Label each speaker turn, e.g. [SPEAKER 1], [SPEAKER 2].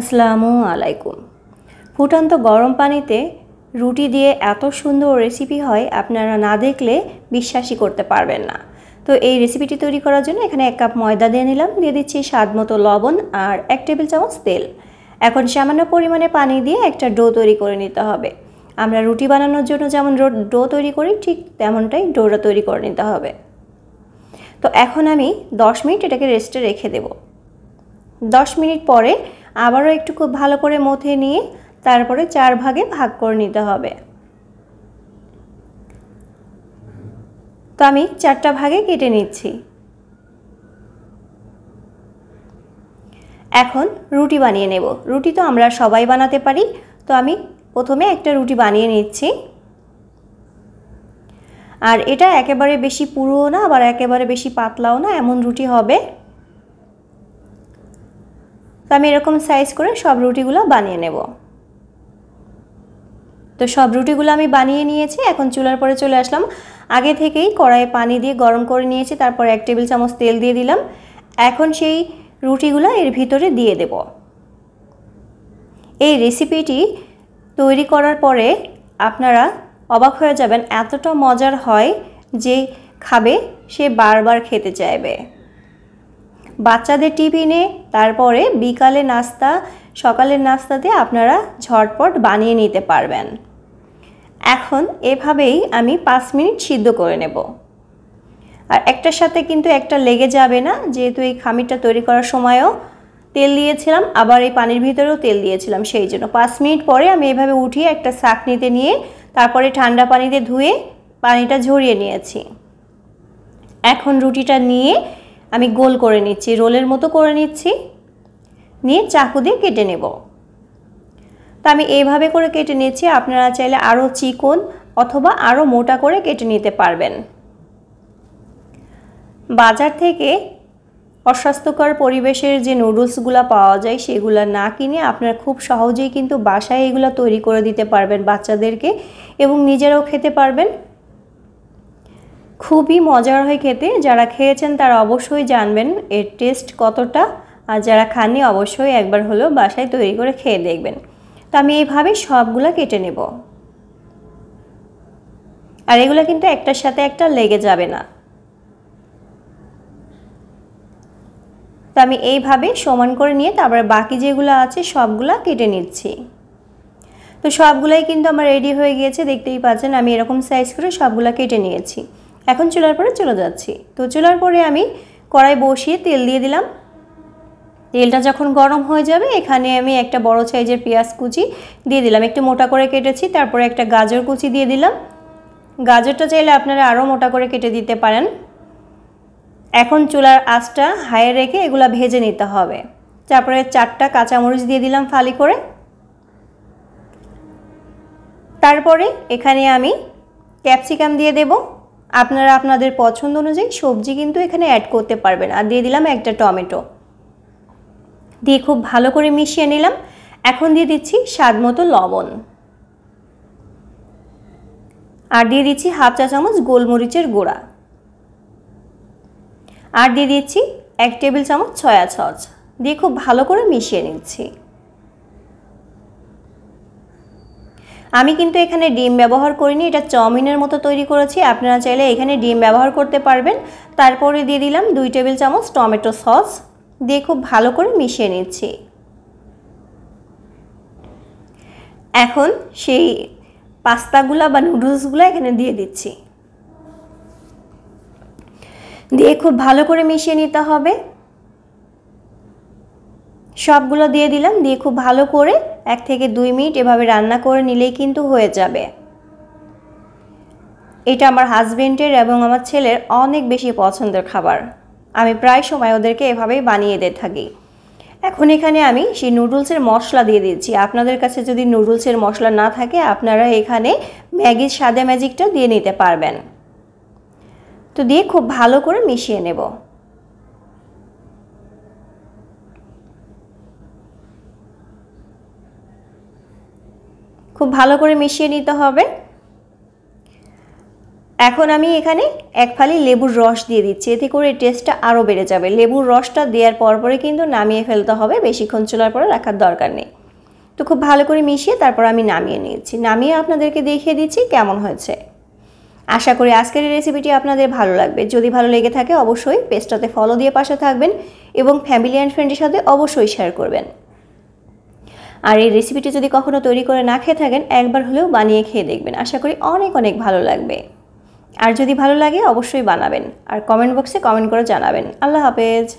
[SPEAKER 1] আসসালামু আলাইকুম ফুটন্ত গরম পানিতে রুটি দিয়ে এত সুন্দর রেসিপি হয় আপনারা না দেখলে বিশ্বাসই করতে পারবেন না তো এই রেসিপিটি তৈরি করার জন্য এখানে এক কাপ ময়দা দিয়ে নিলাম দিয়ে দিচ্ছি স্বাদ মতো লবণ আর এক টেবিল চামচ তেল এখন সামান্য পরিমাণে পানি দিয়ে একটা ডো তৈরি করে নিতে হবে আমরা রুটি বানানোর জন্য যেমন ডো তৈরি করি ঠিক তেমনটাই ডোটা তৈরি করে নিতে হবে তো এখন আমি দশ মিনিট এটাকে রেস্টে রেখে দেব দশ মিনিট পরে আবারও একটু খুব ভালো করে মথে নিয়ে তারপরে চার ভাগে ভাগ করে নিতে হবে তো আমি চারটা ভাগে কেটে নিচ্ছি এখন রুটি বানিয়ে নেব রুটি তো আমরা সবাই বানাতে পারি তো আমি প্রথমে একটা রুটি বানিয়ে নিচ্ছি আর এটা একেবারে বেশি পুরোও না আবার একেবারে বেশি পাতলাও না এমন রুটি হবে আমি এরকম সাইজ করে সব রুটিগুলো বানিয়ে নেব তো সব রুটিগুলো আমি বানিয়ে নিয়েছি এখন চুলার পরে চলে আসলাম আগে থেকেই কড়াইয়ে পানি দিয়ে গরম করে নিয়েছি তারপর এক টেবিল চামচ তেল দিয়ে দিলাম এখন সেই রুটিগুলো এর ভিতরে দিয়ে দেব এই রেসিপিটি তৈরি করার পরে আপনারা অবাক হয়ে যাবেন এতটা মজার হয় যে খাবে সে বারবার খেতে চাইবে বাচ্চাদের টিফিনে তারপরে বিকালে নাস্তা সকালের নাস্তাতে আপনারা ঝটপট বানিয়ে নিতে পারবেন এখন এভাবেই আমি পাঁচ মিনিট সিদ্ধ করে নেব আর একটার সাথে কিন্তু একটা লেগে যাবে না যেহেতু এই খামিরটা তৈরি করার সময়ও তেল দিয়েছিলাম আবার এই পানির ভিতরেও তেল দিয়েছিলাম সেই জন্য পাঁচ মিনিট পরে আমি এভাবে উঠিয়ে একটা সাকনিতে নিয়ে তারপরে ঠান্ডা পানিতে ধুয়ে পানিটা ঝরিয়ে নিয়েছি এখন রুটিটা নিয়ে আমি গোল করে নিচ্ছি রোলের মতো করে নিচ্ছি নিয়ে চাকু দিয়ে কেটে নেব তো আমি এইভাবে করে কেটে নিচ্ছি আপনারা চাইলে আরও চিকন অথবা আরও মোটা করে কেটে নিতে পারবেন বাজার থেকে অস্বাস্থ্যকর পরিবেশের যে নুডলসগুলো পাওয়া যায় সেগুলো না কিনে আপনারা খুব সহজেই কিন্তু বাসায় এগুলো তৈরি করে দিতে পারবেন বাচ্চাদেরকে এবং নিজেরাও খেতে পারবেন খুবই মজার হয় খেতে যারা খেয়েছেন তারা অবশ্যই জানবেন এর টেস্ট কতটা আর যারা খাননি অবশ্যই একবার হলেও বাসায় তৈরি করে খেয়ে দেখবেন তো আমি এইভাবে সবগুলো কেটে নেব আর এগুলো কিন্তু একটার সাথে একটা লেগে যাবে না তো আমি এইভাবে সমান করে নিয়ে তারপরে বাকি যেগুলো আছে সবগুলা কেটে নিচ্ছি তো সবগুলাই কিন্তু আমার রেডি হয়ে গিয়েছে দেখতেই পাচ্ছেন আমি এরকম সাইজ করে সবগুলা কেটে নিয়েছি এখন চুলার পরে চলে যাচ্ছি তো চুলার পরে আমি কড়াই বসিয়ে তেল দিয়ে দিলাম তেলটা যখন গরম হয়ে যাবে এখানে আমি একটা বড় সাইজের পেঁয়াজ কুচি দিয়ে দিলাম একটু মোটা করে কেটেছি তারপরে একটা গাজর কুচি দিয়ে দিলাম গাজরটা চাইলে আপনারা আরও মোটা করে কেটে দিতে পারেন এখন চুলার আঁচটা হাই রেখে এগুলো ভেজে নিতে হবে তারপরে চারটা কাঁচামরিচ দিয়ে দিলাম ফালি করে তারপরে এখানে আমি ক্যাপসিকাম দিয়ে দেবো আপনারা আপনাদের পছন্দ অনুযায়ী সবজি কিন্তু এখানে অ্যাড করতে পারবেন আর দিয়ে দিলাম একটা টমেটো দিয়ে খুব ভালো করে মিশিয়ে নিলাম এখন দিয়ে দিচ্ছি স্বাদ মতো লবণ আর দিয়ে দিচ্ছি হাফ চা চামচ গোলমরিচের গুঁড়া আর দিয়ে দিচ্ছি এক টেবিল চামচ ছয়া ছচ দিয়ে খুব ভালো করে মিশিয়ে নিচ্ছি আমি কিন্তু এখানে ডিম ব্যবহার করিনি এটা চাউমিনের মতো তৈরি করেছি আপনারা চাইলে এখানে ডিম ব্যবহার করতে পারবেন তারপরে দিয়ে দিলাম দুই টেবিল চামচ টমেটো সস দিয়ে খুব ভালো করে মিশিয়ে নিচ্ছি এখন সেই পাস্তাগুলা বা নুডলসগুলো এখানে দিয়ে দিচ্ছি দিয়ে খুব ভালো করে মিশিয়ে নিতে হবে সবগুলো দিয়ে দিলাম দিয়ে খুব ভালো করে এক থেকে দুই মিনিট এভাবে রান্না করে নিলেই কিন্তু হয়ে যাবে এটা আমার হাজবেন্ডের এবং আমার ছেলের অনেক বেশি পছন্দের খাবার আমি প্রায় সময় ওদেরকে এভাবেই বানিয়ে দিয়ে থাকি এখন এখানে আমি সেই নুডলসের মশলা দিয়ে দিচ্ছি আপনাদের কাছে যদি নুডলসের মশলা না থাকে আপনারা এখানে ম্যাগির সাদা ম্যাজিকটা দিয়ে নিতে পারবেন তো দিয়ে খুব ভালো করে মিশিয়ে নেব খুব ভালো করে মিশিয়ে নিতে হবে এখন আমি এখানে এক ফালি লেবুর রস দিয়ে দিচ্ছি এতে করে টেস্টটা আরও বেড়ে যাবে লেবুর রসটা দেওয়ার পর পরে কিন্তু নামিয়ে ফেলতে হবে বেশিক্ষণ চলার পরে রাখার দরকার নেই তো খুব ভালো করে মিশিয়ে তারপর আমি নামিয়ে নিয়েছি নামিয়ে আপনাদেরকে দেখিয়ে দিচ্ছি কেমন হয়েছে আশা করি আজকের এই রেসিপিটি আপনাদের ভালো লাগবে যদি ভালো লেগে থাকে অবশ্যই পেস্টটাতে ফলো দিয়ে পাশে থাকবেন এবং ফ্যামিলি অ্যান্ড ফ্রেন্ডের সাথে অবশ্যই শেয়ার করবেন আর এই রেসিপিটি যদি কখনো তৈরি করে না খেয়ে থাকেন একবার হলেও বানিয়ে খেয়ে দেখবেন আশা করি অনেক অনেক ভালো লাগবে আর যদি ভালো লাগে অবশ্যই বানাবেন আর কমেন্ট বক্সে কমেন্ট করে জানাবেন আল্লাহ হাফেজ